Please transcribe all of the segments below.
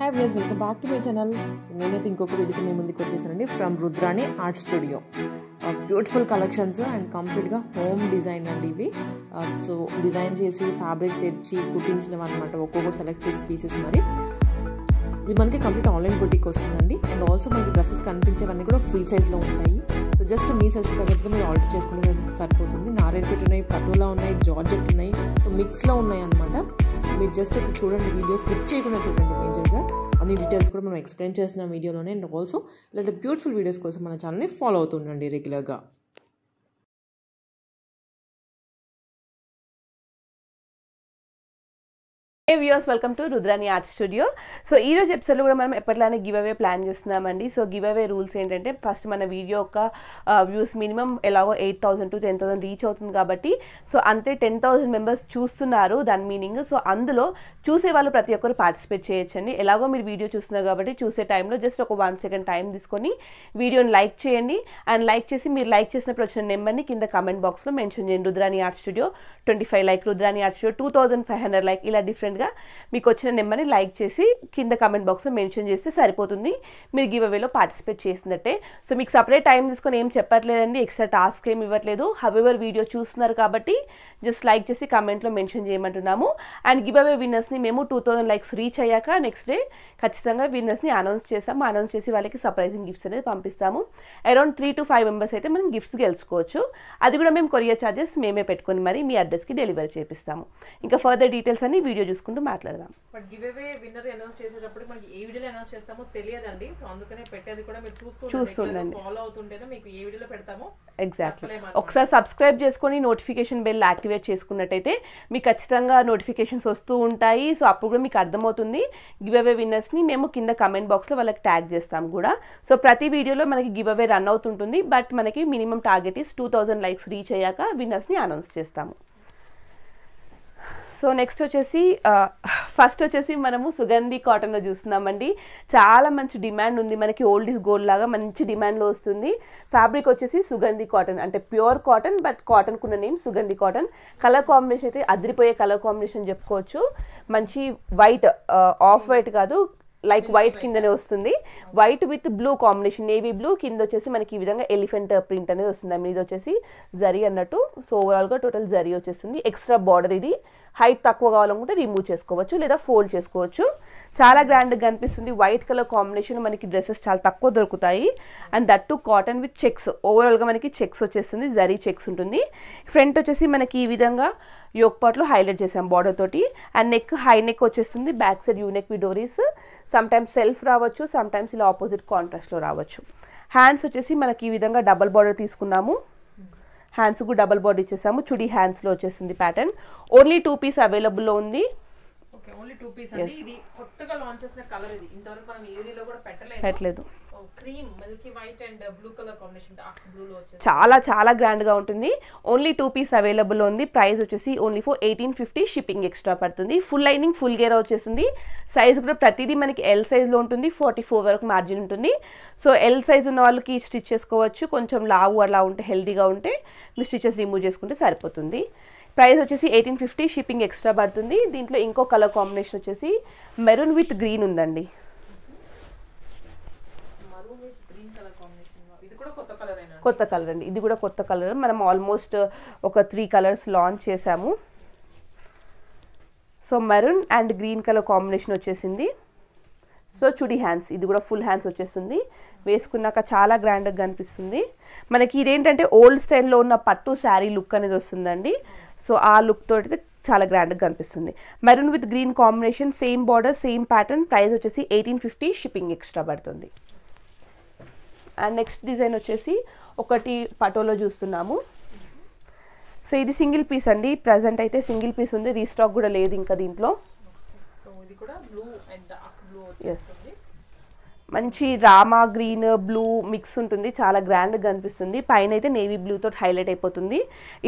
have views welcome back to my channel నేనైతే ఇంకొక వీడియోకి మీ ముందుకు వచ్చేసానండి from Rudrani art studio beautiful collections and కంప్లీట్గా హోమ్ డిజైన్ అండి ఇవి సో uh, డిజైన్ చేసి ఫ్యాబ్రిక్ తెచ్చి కుట్టించినవి అనమాట ఒక్కొక్కటి సెలెక్ట్ చేసి పీసెస్ మరి ఇది మనకి కంప్లీట్ ఆన్లైన్ బుటీకి వస్తుందండి అండ్ ఆల్సో మనకి డ్రెస్సెస్ కనిపించేవన్నీ కూడా ఫ్రీ సైజ్లో ఉన్నాయి సో జస్ట్ మీ సైజ్ తగ్గట్టుగా మీరు ఆర్డర్ చేసుకుంటే సరిపోతుంది నారాయణపేట ఉన్నాయి పటోలా ఉన్నాయి జార్జెట్ ఉన్నాయి సో మిక్స్లో ఉన్నాయి అనమాట మీరు జస్ట్ అయితే చూడండి వీడియో స్కిప్ చేయకుండా చూడండి మేజర్గా అన్ని డీటెయిల్స్ కూడా మనం ఎక్స్ప్లెయిన్ చేస్తున్నాం వీడియోలోనే అండ్ ఆల్సో ఇలాంటి బ్యూటిఫుల్ వీడియోస్ కోసం మన ఛానల్ని ఫాలో అవుతుండండి రెగ్యులర్గా hey views welcome to Rudrani art studio so ఈ రోజు ఎపిసోడ్లో కూడా మనం ఎప్పటిలానే గివ్ అవే ప్లాన్ చేస్తున్నామండి సో గివ్ అవే రూల్స్ ఏంటంటే ఫస్ట్ మన వీడియో యొక్క వ్యూస్ మినిమం ఎలాగో eight thousand to ten thousand reach అవుతుంది కాబట్టి సో అంతే టెన్ థౌసండ్ మెంబర్స్ చూస్తున్నారు దాని మీనింగ్ సో అందులో చూసే వాళ్ళు ప్రతి ఒక్కరు పార్టిసిపేట్ చేయొచ్చండి ఎలాగో మీరు వీడియో చూస్తున్నారు కాబట్టి చూసే టైంలో జస్ట్ ఒక వన్ సెకండ్ టైం తీసుకొని వీడియోని లైక్ చేయండి అండ్ లైక్ చేసి మీరు లైక్ చేసినప్పుడు వచ్చిన నెంబర్ని కింద కమెంట్ బాక్స్లో మెన్షన్ చేయండి Rudrani art studio twenty five like Rudrani art studio two thousand five hundred like ఇలా డిఫరెంట్ డిఫరెంట్గా మీకు వచ్చిన నెంబర్ని లైక్ చేసి కింద కమెంట్ బాక్స్లో మెన్షన్ చేస్తే సరిపోతుంది మీరు గివ్ అవేలో పార్టిసిపేట్ చేసినట్టే సో మీకు సపరేట్ టైం తీసుకొని ఏం చెప్పట్లేదండి ఎక్స్ట్రా టాస్క్ ఏమి ఇవ్వట్లేదు హవెవర్ వీడియో చూస్తున్నారు కాబట్టి జస్ట్ లైక్ చేసి కమెంట్లో మెన్షన్ చేయమంటున్నాము అండ్ గివ్ అవే విన్నర్స్ని మేము టూ థౌసండ్ లైక్స్ రీచ్ అయ్యాక నెక్స్ట్ డే ఖచ్చితంగా విన్నర్స్ని అనౌన్స్ చేస్తాము అనౌన్స్ చేసి వాళ్ళకి సర్ప్రైజింగ్ గిఫ్ట్స్ అనేది పంపిస్తాము around three to five members అయితే మనం గిఫ్ట్స్ గెలుచుకోవచ్చు అది కూడా మేము కొరియర్ ఛార్జెస్ మేమే పెట్టుకొని మరి మీ అడ్రస్కి డెలివరీ చేపిస్తాము ఇంకా ఫర్దర్ డీటెయిల్స్ అన్ని వీడియో చూసుకుంటాం తెలుసుకుంటూ మాట్లాడదాం బట్ పెట్టేది చూస్తుండండి ఎగ్జాక్ట్లీ ఒకసారి సబ్స్క్రైబ్ చేసుకొని నోటిఫికేషన్ బెల్ యాక్టివేట్ చేసుకున్నట్టయితే మీకు ఖచ్చితంగా నోటిఫికేషన్స్ వస్తూ ఉంటాయి సో అప్పుడు కూడా మీకు అర్థమవుతుంది గివ్ అవే విన్నర్స్ని మేము కింద కమెంట్ బాక్స్లో వాళ్ళకి ట్యాగ్ చేస్తాం కూడా సో ప్రతి వీడియోలో మనకి గివ్ అవే రన్ అవుతుంటుంది బట్ మనకి minimum target is two thousand likes reach అయ్యాక విన్నర్స్ని అనౌన్స్ చేస్తాము సో నెక్స్ట్ వచ్చేసి ఫస్ట్ వచ్చేసి మనము సుగంధి కాటన్లో చూస్తున్నామండి చాలా మంచి డిమాండ్ ఉంది మనకి ఓల్డ్ ఈజ్ గోల్డ్ లాగా మంచి డిమాండ్లో వస్తుంది ఫ్యాబ్రిక్ వచ్చేసి సుగంధి కాటన్ అంటే ప్యూర్ కాటన్ బట్ కాటన్ కున్న name Sugandhi cotton colour combination అయితే అదిరిపోయే కలర్ కాంబినేషన్ చెప్పుకోవచ్చు మంచి వైట్ ఆఫ్ వైట్ కాదు లైక్ వైట్ కిందనే వస్తుంది white with blue combination navy blue కింద వచ్చేసి మనకి ఈ విధంగా ఎలిఫెంట్ ప్రింట్ అనేది వస్తుంది మీద వచ్చేసి జరీ అన్నట్టు సో ఓవరాల్గా టోటల్ జరీ వచ్చేస్తుంది ఎక్స్ట్రా బార్డర్ ఇది హైట్ తక్కువ కావాలనుకుంటే రిమూవ్ చేసుకోవచ్చు లేదా ఫోల్డ్ చేసుకోవచ్చు చాలా గ్రాండ్గా కనిపిస్తుంది వైట్ కలర్ కాంబినేషన్ మనకి డ్రెస్సెస్ చాలా తక్కువ దొరుకుతాయి and that too cotton with checks ఓవరాల్గా మనకి చెక్స్ వచ్చేస్తుంది జరీ చెక్స్ ఉంటుంది ఫ్రంట్ వచ్చేసి మనకి ఈ విధంగా యోక్ పార్ట్లో హైలైట్ చేసాం బార్డర్ తోటి అండ్ నెక్ హై నెక్ వచ్చేస్తుంది బ్యాక్ సైడ్ యూనెక్ విడోరీస్ సమ్టైమ్స్ సెల్ఫ్ రావచ్చు సమ్టైమ్స్ ఇలా ఆపోజిట్ కాంట్రాస్ట్లో రావచ్చు హ్యాండ్స్ వచ్చేసి మనకి ఈ విధంగా డబల్ బార్డర్ తీసుకున్నాము హ్యాండ్స్కు డబల్ బార్డర్ ఇచ్చేసాము చుడి హ్యాండ్స్లో వచ్చేస్తుంది ప్యాటర్న్ ఓన్లీ టూ పీస్ అవైలబుల్లో ఉంది ఓకే ఓన్లీ టూ పీస్ అండి ఇది కొత్తగా లాంచ్ చేసిన కలర్ ఇది ఇంతవరకు మనం ఏరియాలో కూడా పెట్టలేదు పెట్టలేదు cream milky white and blue colour combination dark చాలా చాలా గ్రాండ్ గా ఉంటుంది ఓన్లీ టూ పీస్ అవైలబుల్ ఉంది ప్రైస్ వచ్చేసి only four eighteen fifty shipping extra పడుతుంది ఫుల్ లైనింగ్ ఫుల్ గేర్ వచ్చేసింది సైజ్ కూడా ప్రతిదీ మనకి ఎల్ సైజ్ లో ఉంటుంది ఫార్టీ ఫోర్ వరకు మార్జిన్ ఉంటుంది సో ఎల్ సైజ్ ఉన్న వాళ్ళకి స్టిచ్ చేసుకోవచ్చు కొంచెం లావు అలా ఉంటే హెల్దీగా ఉంటే మీ స్టిచెస్ రిమూవ్ చేసుకుంటే సరిపోతుంది ప్రైస్ వచ్చేసి ఎయిటీన్ ఫిఫ్టీ షిప్పింగ్ ఎక్స్ట్రా పడుతుంది దీంట్లో ఇంకో కలర్ కాంబినేషన్ వచ్చేసి మెరూన్ విత్ గ్రీన్ ఉందండి కొత్త కలర్ అండి ఇది కూడా కొత్త కలర్ మనం ఆల్మోస్ట్ ఒక త్రీ కలర్స్ లాంచ్ చేసాము so maroon and green colour combination వచ్చేసింది సో చుడి హ్యాండ్స్ ఇది కూడా ఫుల్ హ్యాండ్స్ వచ్చేస్తుంది వేసుకున్నాక చాలా గ్రాండ్గా కనిపిస్తుంది మనకి ఇదేంటంటే ఓల్డ్ స్టైల్లో ఉన్న పట్టు శారీ లుక్ అనేది వస్తుందండి సో ఆ లుక్ అయితే చాలా గ్రాండ్గా కనిపిస్తుంది maroon with green combination same border same pattern price వచ్చేసి ఎయిటీన్ ఫిఫ్టీ షిప్పింగ్ ఎక్స్ట్రా పడుతుంది అండ్ నెక్స్ట్ డిజైన్ వచ్చేసి ఒకటి పటోలో చూస్తున్నాము సో ఇది సింగిల్ పీస్ అండి ప్రజెంట్ అయితే సింగిల్ పీస్ ఉంది రీస్టాక్ కూడా లేదు ఇంకా దీంట్లో ఎస్ మంచి రామా గ్రీన్ బ్లూ మిక్స్ ఉంటుంది చాలా గ్రాండ్గా కనిపిస్తుంది పైన అయితే నేవీ బ్లూతో హైలైట్ అయిపోతుంది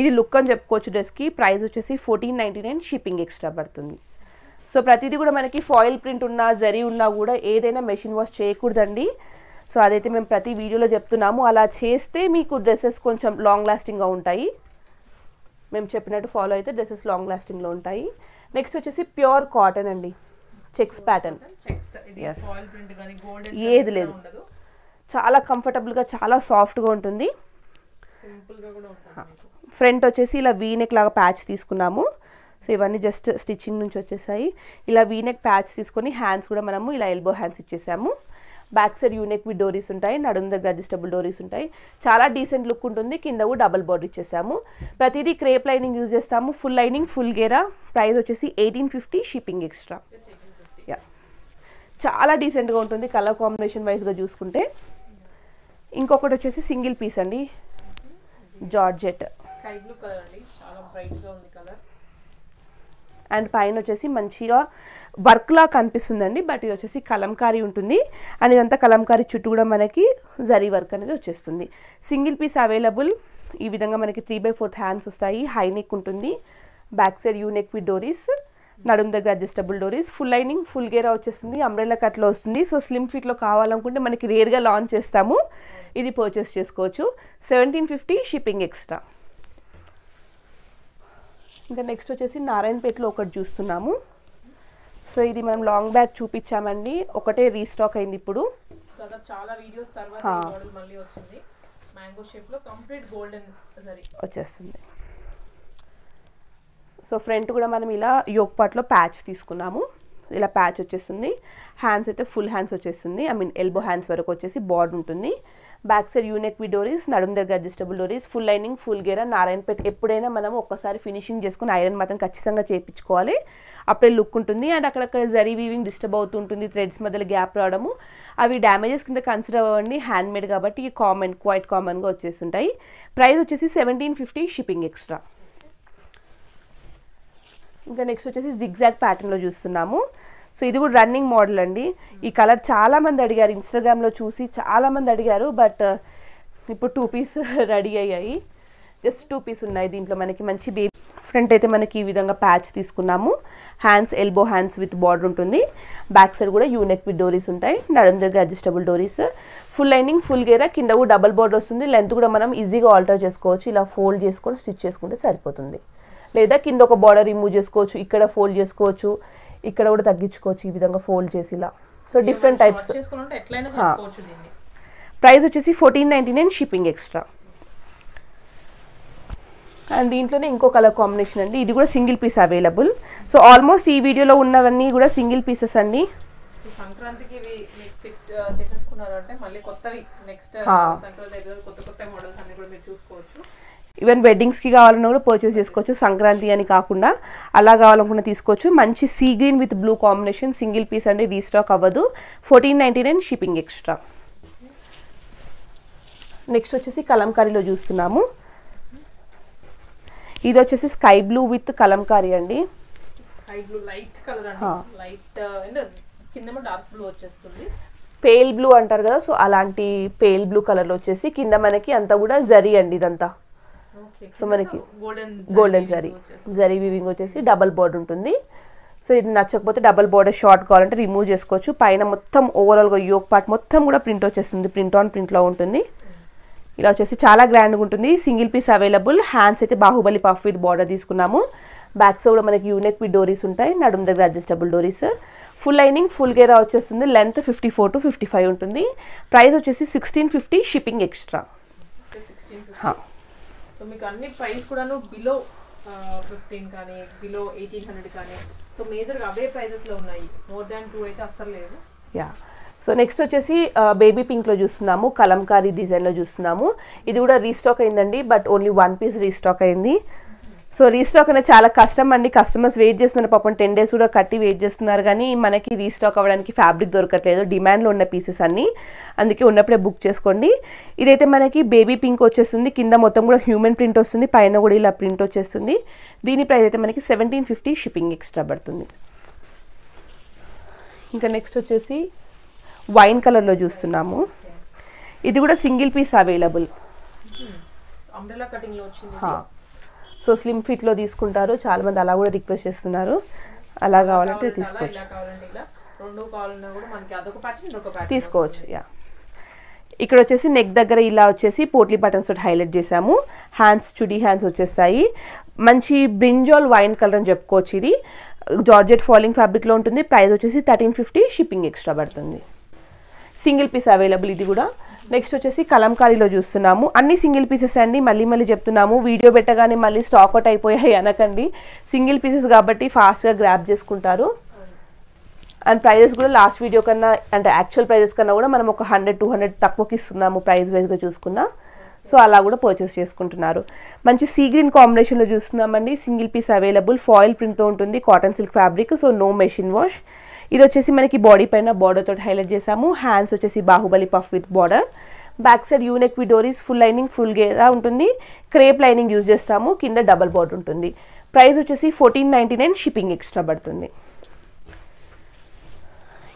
ఇది లుక్ అని చెప్పుకోవచ్చు డ్రెస్కి ప్రైస్ వచ్చేసి fourteen ninety nine shipping extra పడుతుంది సో ప్రతిదీ కూడా మనకి ఫాయిల్ ప్రింట్ ఉన్నా జరీ ఉన్నా కూడా ఏదైనా మెషిన్ వాష్ చేయకూడదండి సో అదైతే మేము ప్రతి వీడియోలో చెప్తున్నాము అలా చేస్తే మీకు డ్రెస్సెస్ కొంచెం లాంగ్ లాస్టింగ్గా ఉంటాయి మేము చెప్పినట్టు ఫాలో అయితే డ్రెస్సెస్ లాంగ్ లాస్టింగ్లో ఉంటాయి నెక్స్ట్ వచ్చేసి ప్యూర్ కాటన్ అండి చెక్స్ ప్యాటర్న్ ఏది లేదు చాలా కంఫర్టబుల్గా చాలా సాఫ్ట్గా ఉంటుంది ఫ్రంట్ వచ్చేసి ఇలా వీనెక్ లాగా ప్యాచ్ తీసుకున్నాము సో ఇవన్నీ జస్ట్ స్టిచ్చింగ్ నుంచి వచ్చేసాయి ఇలా వీనెక్ ప్యాచ్ తీసుకొని హ్యాండ్స్ కూడా మనము ఇలా ఎల్బో హ్యాండ్స్ ఇచ్చేసాము బ్యాక్ సైడ్ యూనెక్ వి డోరీస్ ఉంటాయి నడుము దగ్గర అడ్జస్టబుల్ డోరీస్ ఉంటాయి చాలా డీసెంట్ లుక్ ఉంటుంది కింద కూడా డబల్ బార్డర్ ఇచ్చేసాము ప్రతిదీ క్రేప్ లైనింగ్ యూజ్ చేస్తాము ఫుల్ లైనింగ్ ఫుల్ గేరా ప్రైస్ వచ్చేసి ఎయిటీన్ ఫిఫ్టీ షిప్పింగ్ ఎక్స్ట్రా చాలా డీసెంట్గా ఉంటుంది కలర్ కాంబినేషన్ వైజ్గా చూసుకుంటే ఇంకొకటి వచ్చేసి సింగిల్ పీస్ అండి జార్జెట్ అండ్ పైన వచ్చేసి మంచిగా వర్క్లా కనిపిస్తుందండి బట్ ఇది వచ్చేసి కలంకారీ ఉంటుంది అండ్ ఇదంతా కలంకారీ చుట్టూ కూడా మనకి జరీ వర్క్ అనేది వచ్చేస్తుంది సింగిల్ పీస్ అవైలబుల్ ఈ విధంగా మనకి త్రీ బై ఫోర్త్ హ్యాండ్స్ వస్తాయి హై నెక్ ఉంటుంది back side U neck with డోరీస్ నడుం దగ్గర అడ్జస్టబుల్ డోరీస్ ఫుల్ లైనింగ్ ఫుల్ గేరా వచ్చేస్తుంది అంబ్రెల్లా కట్లో వస్తుంది సో స్లిమ్ ఫిట్లో కావాలనుకుంటే మనకి రేర్గా లాంచ్ చేస్తాము ఇది పర్చేస్ చేసుకోవచ్చు సెవెంటీన్ ఫిఫ్టీ షిప్పింగ్ ఎక్స్ట్రా ఇంకా నెక్స్ట్ వచ్చేసి నారాయణపేటలో ఒకటి చూస్తున్నాము సో ఇది మనం లాంగ్ బ్యాగ్ చూపించామండి ఒకటే రీస్టాక్ అయింది ఇప్పుడు మళ్ళీ వచ్చేస్తుంది సో ఫ్రంట్ కూడా మనం ఇలా యోగ్ పార్ట్లో ప్యాచ్ తీసుకున్నాము ఇలా ప్యాచ్ వచ్చేస్తుంది హ్యాండ్స్ అయితే ఫుల్ హ్యాండ్స్ వచ్చేస్తుంది ఐ మీన్ ఎల్బో హ్యాండ్స్ వరకు వచ్చేసి బార్డ్ ఉంటుంది బ్యాక్ సైడ్ యూనెక్ డోరీస్ నడుమ దగ్గర అడ్జస్టబుల్ డోరీస్ ఫుల్ లైనింగ్ ఫుల్ గేర నారాయణపేట ఎప్పుడైనా మనం ఒక్కసారి ఫినిషింగ్ చేసుకుని ఐరన్ మాత్రం ఖచ్చితంగా చేయించుకోవాలి అప్పుడే లుక్ ఉంటుంది అండ్ అక్కడక్కడ జరీ వీవింగ్ డిస్టర్బ్ అవుతుంటుంది థ్రెడ్స్ మధ్యలో గ్యాప్ రావడము అవి డ్యామేజెస్ కింద కన్సిడర్ అవ్వండి హ్యాండ్మేడ్ కాబట్టి కామన్ క్వైట్ కామన్గా వచ్చేస్తుంటాయి ప్రైస్ వచ్చేసి సెవెంటీన్ ఫిఫ్టీ షిప్పింగ్ ఎక్స్ట్రా ఇంకా నెక్స్ట్ వచ్చేసి జిగ్జాగ్ ప్యాటర్న్లో చూస్తున్నాము సో ఇది కూడా రన్నింగ్ మోడల్ అండి ఈ కలర్ చాలామంది అడిగారు ఇన్స్టాగ్రామ్లో చూసి చాలామంది అడిగారు బట్ uh, ఇప్పుడు టూ పీస్ రెడీ అయ్యాయి జస్ట్ టూ పీస్ ఉన్నాయి దీంట్లో మనకి మంచి బేబీ ఫ్రంట్ అయితే మనకి ఈ విధంగా ప్యాచ్ తీసుకున్నాము hands elbow hands with border ఉంటుంది బ్యాక్ సైడ్ కూడా యూనెక్ విత్ డోరీస్ ఉంటాయి నడుం దగ్గర అడ్జస్టబుల్ డోరీస్ ఫుల్ లైనింగ్ ఫుల్ గేర కింద కూడా డబల్ బార్డర్ వస్తుంది లెంత్ కూడా మనం ఈజీగా ఆల్టర్ చేసుకోవచ్చు ఇలా ఫోల్డ్ చేసుకొని స్టిచ్ చేసుకుంటే సరిపోతుంది లేదా కింద ఒక బార్డర్ రిమూవ్ చేసుకోవచ్చు ఇక్కడ ఫోల్డ్ చేసుకోవచ్చు ఇక్కడ కూడా తగ్గించుకోవచ్చు ఈ విధంగా ఫోల్డ్ చేసి ఇలా సో డిఫరెంట్ టైప్స్ ప్రైస్ వచ్చేసి fourteen ninety nine shipping extra and దీంట్లోనే ఇంకో కలర్ కాంబినేషన్ అండి ఇది కూడా single piece available so almost ఈ వీడియోలో ఉన్నవన్నీ కూడా సింగిల్ పీసెస్ అండి సంక్రాంతికి మళ్ళీ కొత్తవి నెక్స్ట్ సంక్రాంతి కొత్త కొత్త మోడల్స్ అన్ని కూడా మీరు చూసుకోవచ్చు ఈవెన్ వెడ్డింగ్స్కి కావాలన్నా కూడా పర్చేస్ చేసుకోవచ్చు సంక్రాంతి అని కాకుండా అలా కావాలనుకున్నా తీసుకోవచ్చు మంచి sea green with blue combination single piece అండి రీస్టాక్ అవ్వదు fourteen nine shipping extra next వచ్చేసి కలంకారీలో చూస్తున్నాము ఇది వచ్చేసి స్కై బ్లూ విత్ కలంకారీ అండి light colour light pale blue అంటారు కదా సో అలాంటి పేల్ బ్లూ కలర్లో వచ్చేసి కింద మనకి అంతా కూడా జరీ అండి ఇదంతా సో మనకి గోల్డెన్ జరీ జరీ వీవింగ్ వచ్చేసి డబల్ బోర్డర్ ఉంటుంది సో ఇది నచ్చకపోతే డబల్ బోర్డర్ షార్ట్ కావాలంటే రిమూవ్ చేసుకోవచ్చు పైన మొత్తం ఓవరాల్గా యోగ్ పార్ట్ మొత్తం కూడా ప్రింట్ వచ్చేస్తుంది ప్రింట్ ఆన్ ప్రింట్లో ఉంటుంది ఇలా వచ్చేసి చాలా గ్రాండ్గా ఉంటుంది సింగిల్ పీస్ అవైలబుల్ హ్యాండ్స్ అయితే బాహుబలి పఫ్ విత్ బార్డర్ తీసుకున్నాము బ్యాక్ సైడ్ కూడా మనకి యూనెక్ విత్ డోరీస్ ఉంటాయి నడుము దగ్గర అడ్జస్టబుల్ డోరీస్ ఫుల్ లైనింగ్ ఫుల్ గేర్ వచ్చేస్తుంది length fifty four to fifty five ఉంటుంది ప్రైస్ వచ్చేసి sixteen fifty shipping extra so మీకు అన్ని ప్రైస్ కూడాను బిలో ఫిఫ్టీన్ కానీ బిలో ఎయిటీన్ హండ్రెడ్ కానీ సో మేజర్గా అవే ప్రైజెస్లో ఉన్నాయి మోర్ దాన్ టూ అయితే అస్సలు లేదు యా సో నెక్స్ట్ వచ్చేసి బేబీ పింక్లో చూస్తున్నాము కలంకారీ డిజైన్లో చూస్తున్నాము ఇది కూడా రీస్టాక్ అయిందండి but only one piece restock అయింది సో రీస్టాక్ అనేది చాలా కష్టం అండి కస్టమర్స్ వెయిట్ చేస్తున్నారు పాపం టెన్ డేస్ కూడా కట్టి వెయిట్ చేస్తున్నారు కానీ మనకి రీస్టాక్ అవ్వడానికి ఫ్యాబ్రిక్ దొరకట్లేదు డిమాండ్లో ఉన్న పీసెస్ అన్నీ అందుకే ఉన్నప్పుడే బుక్ చేసుకోండి ఇదైతే మనకి బేబీ పింక్ వచ్చేస్తుంది కింద మొత్తం కూడా హ్యూమన్ ప్రింట్ వస్తుంది పైన కూడా ఇలా ప్రింట్ వచ్చేస్తుంది దీని ప్రైస్ అయితే మనకి సెవెంటీన్ ఫిఫ్టీ షిప్పింగ్ ఎక్స్ట్రా పడుతుంది ఇంకా నెక్స్ట్ వచ్చేసి వైన్ కలర్లో చూస్తున్నాము ఇది కూడా సింగిల్ పీస్ అవైలబుల్ అంబ్రెలా కటింగ్లో వచ్చింది సో స్లిమ్ ఫిట్లో తీసుకుంటారు చాలామంది అలా కూడా రిక్వెస్ట్ చేస్తున్నారు అలా కావాలంటే తీసుకోవచ్చు తీసుకోవచ్చు యా ఇక్కడ వచ్చేసి నెక్ దగ్గర ఇలా వచ్చేసి పోట్లీ బటన్స్ తోటి హైలైట్ చేసాము హ్యాండ్స్ చుడి హ్యాండ్స్ వచ్చేస్తాయి మంచి బ్రింజాల్ వైన్ కలర్ అని చెప్పుకోవచ్చు ఇది జార్జెట్ ఫాలింగ్ ఫ్యాబ్రిక్లో ఉంటుంది ప్రైస్ వచ్చేసి థర్టీన్ ఫిఫ్టీ షిప్పింగ్ ఎక్స్ట్రా పడుతుంది సింగిల్ పీస్ అవైలబుల్ ఇది కూడా నెక్స్ట్ వచ్చేసి కలంకారీలో చూస్తున్నాము అన్ని సింగిల్ పీసెస్ అండి మళ్ళీ మళ్ళీ చెప్తున్నాము వీడియో పెట్టగానే మళ్ళీ స్టాక్ అవుట్ అయిపోయాయి అనకండి సింగిల్ పీసెస్ కాబట్టి ఫాస్ట్గా గ్రాప్ చేసుకుంటారు అండ్ ప్రైజెస్ కూడా లాస్ట్ వీడియో కన్నా అంటే యాక్చువల్ ప్రైజెస్ కన్నా కూడా మనం ఒక హండ్రెడ్ టూ హండ్రెడ్ తక్కువకి ఇస్తున్నాము ప్రైస్ వైజ్గా చూసుకున్న సో అలా కూడా పర్చేస్ చేసుకుంటున్నారు మంచి సీ గ్రీన్ కాంబినేషన్లో చూస్తున్నామండి సింగిల్ పీస్ అవైలబుల్ ఫాయిల్ ప్రింట్తో ఉంటుంది cotton silk fabric so no machine wash ఇది వచ్చేసి మనకి బాడీ పైన బార్డర్ తోటి హైలైట్ చేసాము హ్యాండ్స్ వచ్చేసి Baahubali puff with border back side U neck డోరీస్ ఫుల్ లైనింగ్ ఫుల్ గేరా ఉంటుంది క్రేప్ లైనింగ్ యూజ్ చేస్తాము కింద డబల్ బార్డర్ ఉంటుంది ప్రైస్ వచ్చేసి fourteen ninety nine shipping extra పడుతుంది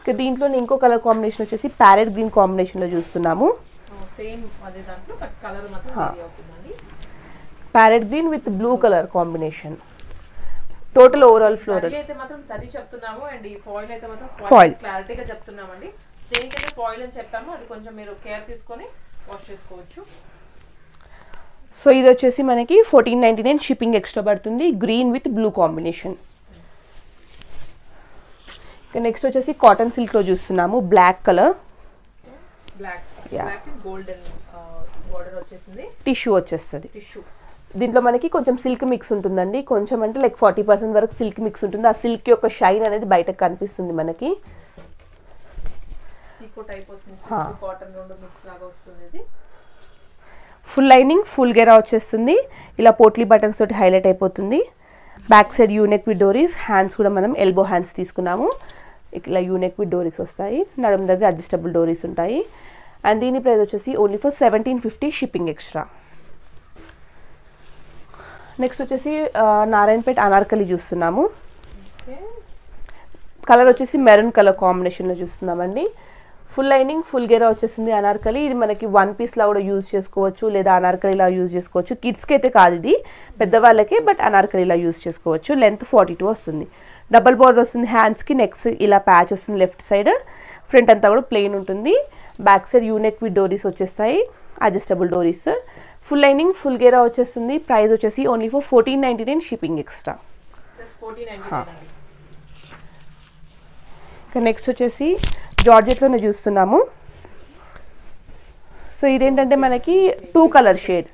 ఇక దీంట్లో ఇంకో కలర్ కాంబినేషన్ వచ్చేసి ప్యారెట్ గ్రీన్ కాంబినేషన్లో చూస్తున్నాము parrot green with blue colour combination total overall floor అయితే మాత్రం సరి చెప్తున్నాము అండ్ ఈ ఫాయిల్ అయితే మాత్రం ఫాయిల్ క్లారిటీగా చెప్తున్నామండి దేనికైతే ఫాయిల్ అని చెప్పాము అది కొంచెం మీరు కేర్ తీసుకొని వాష్ చేసుకోవచ్చు సో ఇది వచ్చేసి మనకి fourteen ninety nine shipping extra పడుతుంది green with blue combination next వచ్చేసి కాటన్ సిల్క్లో చూస్తున్నాము black colour black golden border వచ్చేసింది టిష్యూ వచ్చేస్తుంది టిష్యూ దీంట్లో మనకి కొంచెం సిల్క్ మిక్స్ ఉంటుందండి కొంచెం అంటే లైక్ ఫార్టీ పర్సెంట్ వరకు సిల్క్ మిక్స్ ఉంటుంది ఆ సిల్క్ యొక్క షైన్ అనేది బయటకు కనిపిస్తుంది మనకి ఫుల్ లైనింగ్ ఫుల్ గెరా వచ్చేస్తుంది ఇలా పోట్లీ బటన్స్ తోటి హైలైట్ అయిపోతుంది బ్యాక్ సైడ్ యూనెక్ విత్ డోరీస్ హ్యాండ్స్ కూడా మనం ఎల్బో హ్యాండ్స్ తీసుకున్నాము ఇలా యూనెక్ విత్ డోరీస్ వస్తాయి నడుము దగ్గర అడ్జస్టబుల్ డోరీస్ ఉంటాయి అండ్ దీని ప్రైస్ వచ్చేసి only for seventeen fifty shipping extra next వచ్చేసి నారాయణపేట అనార్కలి చూస్తున్నాము కలర్ వచ్చేసి మెరూన్ కలర్ కాంబినేషన్లో చూస్తున్నామండి ఫుల్ లైనింగ్ ఫుల్ గేరా వచ్చేసింది అనార్కలి ఇది మనకి వన్ పీస్లా కూడా యూజ్ చేసుకోవచ్చు లేదా అనార్కలిలా యూజ్ చేసుకోవచ్చు కిడ్స్కి అయితే కాదు ఇది పెద్దవాళ్ళకి బట్ అనార్కలిలా యూజ్ చేసుకోవచ్చు లెంత్ ఫార్టీ టూ వస్తుంది డబల్ బోర్డర్ వస్తుంది హ్యాండ్స్కి నెక్స్ ఇలా ప్యాచ్ వస్తుంది లెఫ్ట్ సైడ్ ఫ్రంట్ అంతా కూడా ప్లెయిన్ ఉంటుంది బ్యాక్ సైడ్ యూనెక్ విత్ డోరీస్ వచ్చేస్తాయి అడ్జస్టబుల్ డోరీస్ ఫుల్ లైనింగ్ ఫుల్ గేరా వచ్చేస్తుంది ప్రైస్ వచ్చేసి only for fourteen ninety nine shipping extra next వచ్చేసి జార్జెట్లోనే చూస్తున్నాము సో ఇదేంటంటే మనకి two colour shade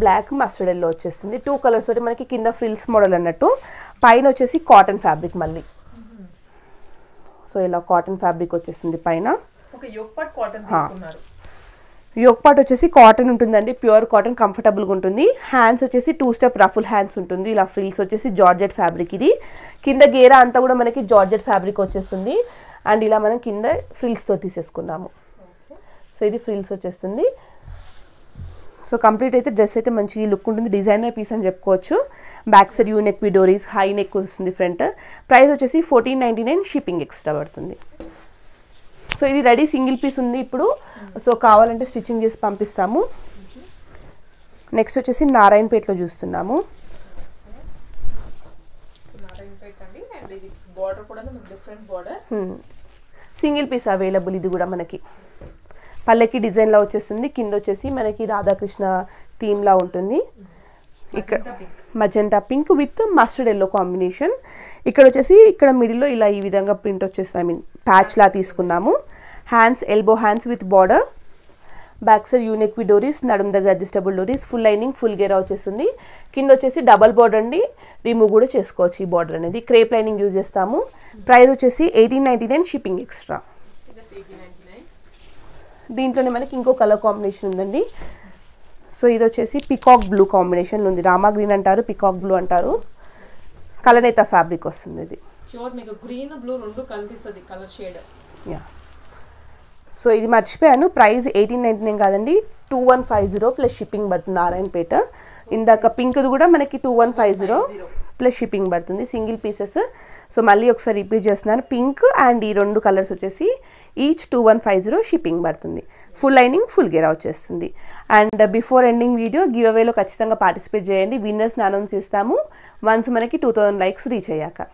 black mustard yellow వచ్చేస్తుంది టూ కలర్స్ తోటి మనకి కింద ఫ్రిల్స్ మోడల్ అన్నట్టు పైన వచ్చేసి కాటన్ ఫ్యాబ్రిక్ మళ్ళీ సో ఇలా కాటన్ ఫ్యాబ్రిక్ వచ్చేస్తుంది పైన యోక్ పాట్ వచ్చేసి కాటన్ ఉంటుందండి ప్యూర్ కాటన్ కంఫర్టబుల్గా ఉంటుంది హ్యాండ్స్ వచ్చేసి టూ స్టెప్ రఫుల్ హ్యాండ్స్ ఉంటుంది ఇలా ఫ్రిల్స్ వచ్చేసి జార్జెట్ ఫ్యాబ్రిక్ ఇది కింద గేరా అంతా కూడా మనకి జార్జెట్ ఫ్యాబ్రిక్ వచ్చేస్తుంది అండ్ ఇలా మనం కింద ఫ్రిల్స్తో తీసేసుకున్నాము సో ఇది ఫ్రిల్స్ వచ్చేస్తుంది సో కంప్లీట్ అయితే డ్రెస్ అయితే మంచి లుక్ ఉంటుంది డిజైనర్ పీస్ అని చెప్పుకోవచ్చు బ్యాక్ సైడ్ యూ నెక్ విడోరీస్ హై నెక్ వస్తుంది ఫ్రంట్ ప్రైస్ వచ్చేసి fourteen ninety nine shipping extra పడుతుంది సో ఇది రెడీ సింగిల్ పీస్ ఉంది ఇప్పుడు సో కావాలంటే స్టిచ్చింగ్ చేసి పంపిస్తాము నెక్స్ట్ వచ్చేసి నారాయణపేటలో చూస్తున్నాము సింగిల్ పీస్ అవైలబుల్ ఇది కూడా మనకి పల్లెకి డిజైన్లా వచ్చేస్తుంది కింద వచ్చేసి మనకి రాధాకృష్ణ థీమ్లా ఉంటుంది ఇక్కడ magenta pink with mustard yellow combination ఇక్కడ వచ్చేసి ఇక్కడ మిడిల్లో ఇలా ఈ విధంగా ప్రింట్ వచ్చేసి ఐ మీన్ ప్యాచ్లా తీసుకున్నాము hands elbow hands with border back side unique డోరీస్ నడుమ దగ్గర అడ్జస్టబుల్ డోరీస్ ఫుల్ లైనింగ్ ఫుల్ గేరా వచ్చేస్తుంది కింద వచ్చేసి డబల్ బార్డర్ అండి రిమూవ్ కూడా చేసుకోవచ్చు ఈ బార్డర్ అనేది క్రేప్ లైనింగ్ యూజ్ చేస్తాము ప్రైస్ వచ్చేసి eighteen ninety nine shipping extra దీంట్లోనే మనకి ఇంకో కలర్ కాంబినేషన్ ఉందండి సో ఇది వచ్చేసి పికాక్ బ్లూ కాంబినేషన్ ఉంది రామా గ్రీన్ అంటారు పికాక్ బ్లూ అంటారు కలనేత ఫ్యాబ్రిక్ వస్తుంది ఇది గ్రీన్ బ్లూ రెండు కనిపిస్తుంది కలర్ షేడ్ యా సో ఇది మర్చిపోయాను ప్రైస్ ఎయిటీన్ నైన్టీ నైన్ కాదండి two one five zero plus shipping పడుతుంది నారాయణపేట ఇందాక పింక్ది కూడా మనకి two one five zero plus shipping పడుతుంది సింగిల్ పీసెస్ సో మళ్ళీ ఒకసారి రిపీట్ చేస్తున్నాను పింక్ అండ్ ఈ రెండు కలర్స్ వచ్చేసి each two one five zero shipping పడుతుంది ఫుల్ లైనింగ్ ఫుల్ గేరా వచ్చేస్తుంది and before ending video give అవేలో ఖచ్చితంగా పార్టిసిపేట్ చేయండి విన్నర్స్ని అనౌన్స్ ఇస్తాము వన్స్ మనకి టూ థౌజండ్ లైక్స్ రీచ్ అయ్యాక